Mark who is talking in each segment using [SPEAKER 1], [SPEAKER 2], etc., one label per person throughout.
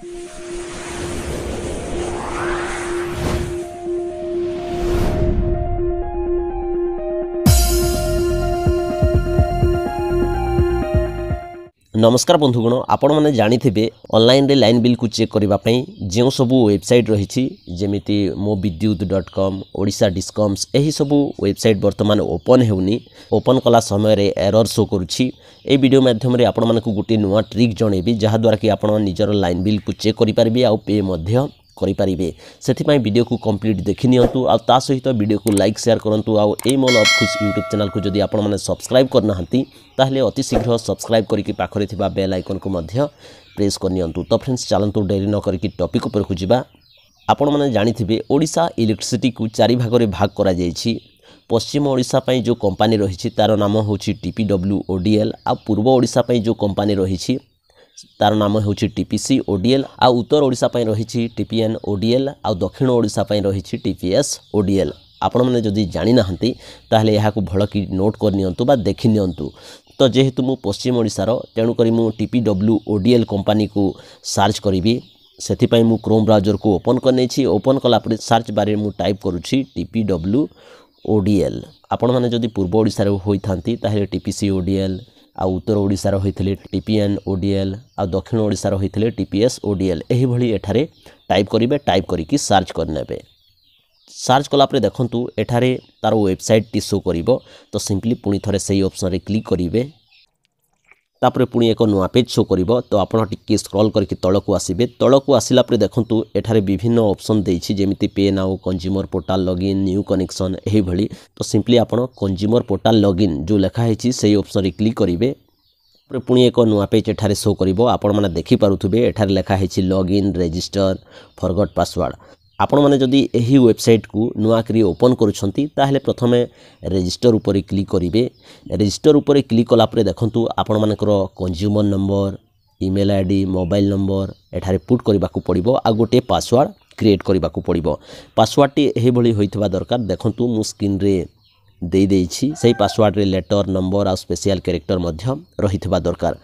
[SPEAKER 1] Thank you. নমস্কার বন্ধুগণ আপনার জাঁথিবে অনলাইনে লাইন বিলকু চেক করা যে সবু ওয়েবসাইট রয়েছে যেমি মো বিদ্যুৎ ডট কম ওড়শা ডিসকমস এইসব ওয়েবসাইট বর্তমান ওপন হেউনি ওপন কলা সময়ের এরর শো করুছি এই ভিডিও মাধ্যমে আপনার গোটি নূয় ট্রিক জনাইবি যাদ্বারা কি আপনার নিজের লাইন বিলকু চেক করে পারে আপে মধ্য କରିପାରିବେ ସେଥିପାଇଁ ଭିଡ଼ିଓକୁ କମ୍ପ୍ଲିଟ୍ ଦେଖିନିଅନ୍ତୁ ଆଉ ତା ସହିତ ଭିଡ଼ିଓକୁ ଲାଇକ୍ ସେୟାର କରନ୍ତୁ ଆଉ ଏଇ ମୋ ଲଭ୍ ଖୁସି ୟୁଟ୍ୟୁବ୍ ଚ୍ୟାନେଲ୍କୁ ଯଦି ଆପଣମାନେ ସବସ୍କ୍ରାଇବ୍ କରିନାହାନ୍ତି ତାହେଲେ ଅତି ଶୀଘ୍ର ସବସ୍କ୍ରାଇବ୍ କରିକି ପାଖରେ ଥିବା ବେଲ୍ ଆଇକନ୍କୁ ମଧ୍ୟ ପ୍ରେସ୍ କରିନିଅନ୍ତୁ ତ ଫ୍ରେଣ୍ଡସ୍ ଚାଲନ୍ତୁ ଡେରି ନ କରିକି ଟପିକ୍ ଉପରକୁ ଯିବା ଆପଣମାନେ ଜାଣିଥିବେ ଓଡ଼ିଶା ଇଲେକ୍ଟ୍ରିସିଟିକୁ ଚାରି ଭାଗରେ ଭାଗ କରାଯାଇଛି ପଶ୍ଚିମ ଓଡ଼ିଶା ପାଇଁ ଯେଉଁ କମ୍ପାନୀ ରହିଛି ତା'ର ନାମ ହେଉଛି ଟିପିଡବ୍ଲ୍ୟୁ ଓ ଡି ଏଲ୍ ଆଉ ପୂର୍ବ ଓଡ଼ିଶା ପାଇଁ ଯେଉଁ କମ୍ପାନୀ ରହିଛି তার নাম ହେଉଛି ଟିପିସି ଓଡିଏଲ୍ ଆଉ ଉତ୍ତର ଓଡ଼ିଶା ପାଇଁ ରହିଛି ଟିପିଏନ୍ ଓଡିଏଲ୍ ଆଉ ଦକ୍ଷିଣ ଓଡ଼ିଶା ପାଇଁ ରହିଛି ଟିପିଏସ୍ ଓଡିଏଲ୍ ଆପଣମାନେ ଯଦି ଜାଣିନାହାନ୍ତି ତାହେଲେ ଏହାକୁ ଭଲକି ନୋଟ୍ କରିନିଅନ୍ତୁ ବା ଦେଖିନିଅନ୍ତୁ ତ ଯେହେତୁ ମୁଁ ପଶ୍ଚିମ ଓଡ଼ିଶାର ତେଣୁକରି ମୁଁ T P W O D L କମ୍ପାନୀକୁ ସର୍ଚ୍ଚ କରିବି ସେଥିପାଇଁ ମୁଁ କ୍ରୋମ୍ ବ୍ରାଉଜର୍କୁ ଓପନ୍ କରିନେଇଛି ଓପନ୍ କଲା ପରେ ସର୍ଚ୍ଚ ବାରିରେ ମୁଁ ଟାଇପ୍ କରୁଛି T P W O D L ଆପଣମାନେ ଯଦି ପୂର୍ବ ଓଡ଼ିଶାରେ ହୋଇଥାନ୍ତି ତାହେଲେ T P C O D L ଆଉ ଉତ୍ତର ଓଡ଼ିଶାର ହୋଇଥିଲେ ଟିପିଏନ୍ ଓଡିଏଲ୍ ଆଉ ଦକ୍ଷିଣ ଓଡ଼ିଶାର ହୋଇଥିଲେ ଟିପିଏସ୍ ଓଡିଏଲ୍ ଏହିଭଳି ଏଠାରେ ଟାଇପ୍ କରିବେ ଟାଇପ୍ କରିକି ସର୍ଚ୍ଚ କରିନେବେ ସର୍ଚ୍ଚ କଲାପରେ ଦେଖନ୍ତୁ ଏଠାରେ ତା'ର ୱେବସାଇଟ୍ଟି ଶୋ କରିବ ତ ସିମ୍ପଲି ପୁଣି ଥରେ ସେଇ ଅପ୍ସନ୍ରେ କ୍ଲିକ୍ କରିବେ তাপরে পুঁ এক নূয়া পেজ শো করব তো আপনার টিকি স্ক্রল করি তলক আসবে তলক আসলা পরে দেখুন এখানে বিভিন্ন অপসন দিয়েছি যেমি pay now consumer portal login new connection এইভাবে তো সিম্পলি আপনার কনজ্যুমর পোর্টাল লগইন যে লেখা হয়েছি সেই অপসনরে ক্লিক করবে তাপরে পুঁ এক নূয়া পেজ এখানে শো করব আপনার দেখিপারে এখানে লেখা হয়েছি log in register forgot password ଆପଣମାନେ ଯଦି ଏହି ୱେବସାଇଟ୍କୁ ନୂଆକରି ଓପନ୍ କରୁଛନ୍ତି ତାହେଲେ ପ୍ରଥମେ ରେଜିଷ୍ଟର ଉପରେ କ୍ଲିକ୍ କରିବେ ରେଜିଷ୍ଟର ଉପରେ କ୍ଲିକ୍ କଲାପରେ ଦେଖନ୍ତୁ ଆପଣମାନଙ୍କର consumer number email I D mobile number ଏଠାରେ ପୁଟ୍ କରିବାକୁ ପଡ଼ିବ ଆଉ ଗୋଟିଏ ପାସୱାର୍ଡ଼ କ୍ରିଏଟ୍ କରିବାକୁ ପଡ଼ିବ ପାସୱାର୍ଡ଼ଟି ଏହିଭଳି ହୋଇଥିବା ଦରକାର ଦେଖନ୍ତୁ ମୁଁ ସ୍କ୍ରିନ୍ରେ ଦେଇଦେଇଛି ସେହି ପାସୱାର୍ଡ଼ରେ ଲେଟର୍ ନମ୍ବର ଆଉ ସ୍ପେସିଆଲ୍ କ୍ୟାରେକ୍ଟର ମଧ୍ୟ ରହିଥିବା ଦରକାର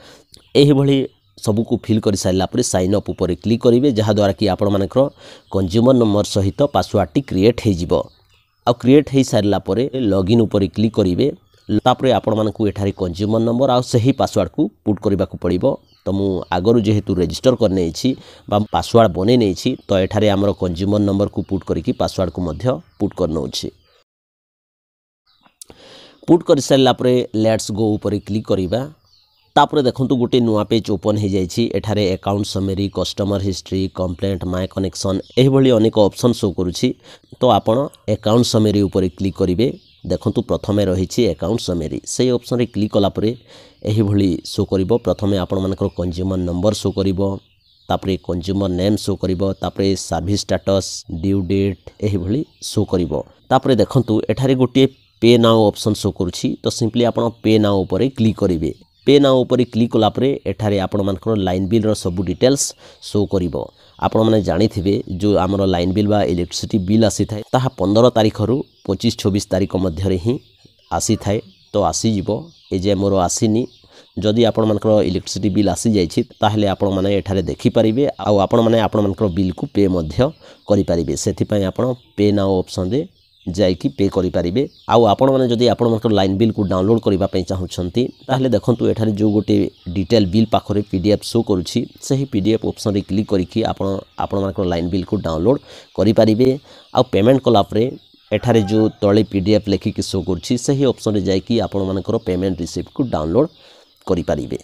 [SPEAKER 1] ଏହିଭଳି ସବୁକୁ ଫିଲ୍ କରିସାରିଲା ପରେ ସାଇନ୍ ଅପ୍ ଉପରେ କ୍ଲିକ୍ କରିବେ ଯାହାଦ୍ୱାରା କି ଆପଣମାନଙ୍କର କଞ୍ଜ୍ୟୁମର ନମ୍ବର ସହିତ ପାସୱାର୍ଡ଼ଟି କ୍ରିଏଟ୍ ହୋଇଯିବ ଆଉ କ୍ରିଏଟ୍ ହୋଇସାରିଲା ପରେ ଲଗ୍ଇନ୍ ଉପରେ କ୍ଲିକ୍ କରିବେ ତାପରେ ଆପଣମାନଙ୍କୁ ଏଠାରେ କଞ୍ଜ୍ୟୁମର ନମ୍ବର ଆଉ ସେହି ପାସୱାର୍ଡ଼କୁ ପୁଟ୍ କରିବାକୁ ପଡ଼ିବ ତ ମୁଁ ଆଗରୁ ଯେହେତୁ ରେଜିଷ୍ଟର କରିନେଇଛି ବା ପାସୱାର୍ଡ଼ ବନେଇ ନେଇଛି ତ ଏଠାରେ ଆମର କଞ୍ଜ୍ୟୁମର ନମ୍ବରକୁ ପୁଟ୍ କରିକି ପାସୱାର୍ଡ଼କୁ ମଧ୍ୟ ପୁଟ୍ କରିନେଉଛି ପୁଟ୍ କରିସାରିଲା ପରେ ଲେଟ୍ସ ଗୋ ଉପରେ କ୍ଲିକ୍ କରିବା ତାପରେ ଦେଖନ୍ତୁ ଗୋଟିଏ ନୂଆ ପେଜ୍ ଓପନ୍ ହୋଇଯାଇଛି ଏଠାରେ account summary customer history complaint my connection ଏହିଭଳି ଅନେକ ଅପସନ୍ ଶୋ କରୁଛି ତ ଆପଣ ଆକାଉଣ୍ଟ ସମେରୀ ଉପରେ କ୍ଲିକ୍ କରିବେ ଦେଖନ୍ତୁ ପ୍ରଥମେ ରହିଛି ଆକାଉଣ୍ଟ ସମେରୀ ସେହି ଅପସନ୍ରେ କ୍ଲିକ୍ କଲାପରେ ଏହିଭଳି ଶୋ କରିବ ପ୍ରଥମେ ଆପଣମାନଙ୍କର କଞ୍ଜ୍ୟୁମର ନମ୍ବର ଶୋ କରିବ ତାପରେ କଞ୍ଜ୍ୟୁମର ନେମ୍ ଶୋ କରିବ ତାପରେ ସର୍ଭିସ୍ ଷ୍ଟାଟସ୍ ଡ୍ୟୁ ଡେଟ୍ ଏହିଭଳି ଶୋ କରିବ ତାପରେ ଦେଖନ୍ତୁ ଏଠାରେ ଗୋଟିଏ ପେ ନାଓ ଅପସନ୍ ଶୋ କରୁଛି ତ ସିମ୍ପଲି ଆପଣ ପେ ନାଓ ଉପରେ କ୍ଲିକ୍ କରିବେ ପେ ନାଓ ଉପରେ କ୍ଲିକ୍ କଲାପରେ ଏଠାରେ ଆପଣମାନଙ୍କର ଲାଇନ୍ ବିଲ୍ର ସବୁ ଡିଟେଲ୍ସ ଶୋ କରିବ ଆପଣମାନେ ଜାଣିଥିବେ ଯେଉଁ ଆମର ଲାଇନ୍ ବିଲ୍ ବା ଇଲେକ୍ଟ୍ରିସିଟି ବିଲ୍ ଆସିଥାଏ ତାହା ପନ୍ଦର ତାରିଖରୁ ପଚିଶ ଛବିଶ ତାରିଖ ମଧ୍ୟରେ ହିଁ ଆସିଥାଏ ତ ଆସିଯିବ ଏ ଯେ ମୋର ଆସିନି ଯଦି ଆପଣମାନଙ୍କର ଇଲେକ୍ଟ୍ରିସିଟି ବିଲ୍ ଆସିଯାଇଛି ତାହେଲେ ଆପଣମାନେ ଏଠାରେ ଦେଖିପାରିବେ ଆଉ ଆପଣମାନେ ଆପଣମାନଙ୍କର ବିଲ୍କୁ ପେ ମଧ୍ୟ କରିପାରିବେ ସେଥିପାଇଁ ଆପଣ ପେ ନାଓ ଅପସନ୍ରେ ଯାଇକି ପେ କରିପାରିବେ ଆଉ ଆପଣମାନେ ଯଦି ଆପଣମାନଙ୍କର ଲାଇନ୍ ବିଲ୍କୁ ଡାଉନଲୋଡ଼୍ କରିବା ପାଇଁ ଚାହୁଁଛନ୍ତି ତାହେଲେ ଦେଖନ୍ତୁ ଏଠାରେ ଯେଉଁ ଗୋଟେ ଡିଟେଲ୍ ବିଲ୍ ପାଖରେ ପି ଡି ଏଫ୍ ସୋ କରୁଛି ସେହି ପି ଡି ଏଫ୍ ଅପ୍ସନ୍ରେ କ୍ଲିକ୍ କରିକି ଆପଣ ଆପଣମାନଙ୍କର ଲାଇନ୍ ବିଲ୍କୁ ଡାଉନଲୋଡ଼୍ କରିପାରିବେ ଆଉ ପେମେଣ୍ଟ କଲା ପରେ ଏଠାରେ ଯେଉଁ ତଳେ ପି ଡି ଏଫ୍ ଲେଖିକି ସୋ କରୁଛି ସେହି ଅପ୍ସନ୍ରେ ଯାଇକି ଆପଣମାନଙ୍କର ପେମେଣ୍ଟ ରିସିପ୍ଟକୁ ଡାଉନଲୋଡ଼୍ କରିପାରିବେ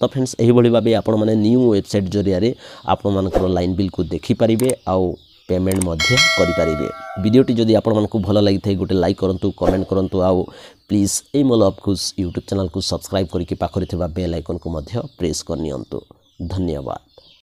[SPEAKER 1] ତ ଫ୍ରେଣ୍ଡସ୍ ଏହିଭଳି ଭାବେ ଆପଣମାନେ ନ୍ୟୁ ୱେବସାଇଟ୍ ଜରିଆରେ ଆପଣମାନଙ୍କର ଲାଇନ୍ ବିଲ୍କୁ ଦେଖିପାରିବେ ଆଉ পেমেন্ট মধ্যে করিপারিবে ভিডিওটি যদি আপনার ভাল লাগি গোটে লাইক করতু কমেন্ট করতু আও প্লিজ এই মো লভকু ইউট্ୟୁବ୍ ଚ୍ୟାନେଲ୍କୁ ସବସ୍କ୍ରାଇବ୍ କରିକି ପାଖରେ ଥିବା ବେଲ୍ ଆଇକନ୍କୁ ମଧ୍ୟ ପ୍ରେସ୍ କରିନିଅନ୍ତୁ ଧନ୍ୟବାଦ